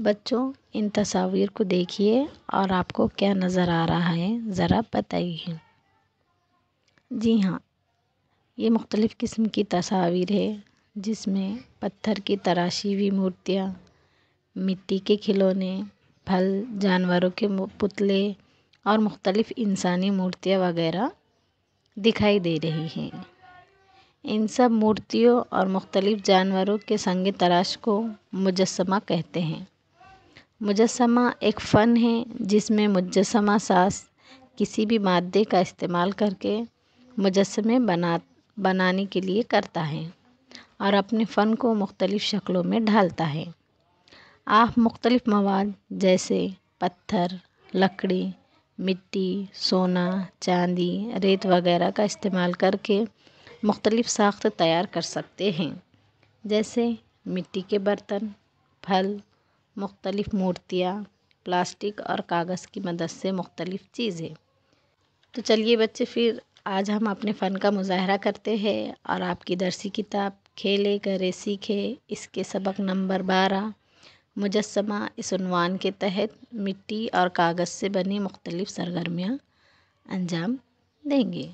बच्चों इन तस्वीर को देखिए और आपको क्या नज़र आ रहा है ज़रा बताइए जी हाँ ये मुख्तलिफ़ किस्म की तस्वीर है जिसमें पत्थर की तराशी हुई मूर्तियाँ मिट्टी के खिलौने फल जानवरों के पुतले और मुख्तलिफ़ इंसानी मूर्तियाँ वगैरह दिखाई दे रही हैं इन सब मूर्तियों और मुख्तलिफ़ जानवरों के संग तराश को मुजस्मा कहते हैं मुजस्मा एक फ़न है जिसमें मुजस्मा सास किसी भी मादे का इस्तेमाल करके मुजस्मे बना बनाने के लिए करता है और अपने फ़न को मुख्तलिफ़ शक्लों में ढालता है आप मुख्तलिफ़ मवाद जैसे पत्थर लकड़ी मिट्टी सोना चांदी रेत वगैरह का इस्तेमाल करके मुख्तलिफ़ साख्त तैयार कर सकते हैं जैसे मिट्टी के बर्तन फल मुख्तलिफ़ मूर्तियाँ प्लास्टिक और कागज़ की मदद से मुख्तलिफ़ चीज़ें तो चलिए बच्चे फिर आज हम अपने फ़न का मुज़ाहरा करते हैं और आपकी दरसी किताब खेले करे सीखे इसके सबक नंबर बारह मुजस्मा इस उनवान के तहत मिट्टी और कागज़ से बनी मुख्तलिफ़ सरगर्मियाँ अंजाम देंगे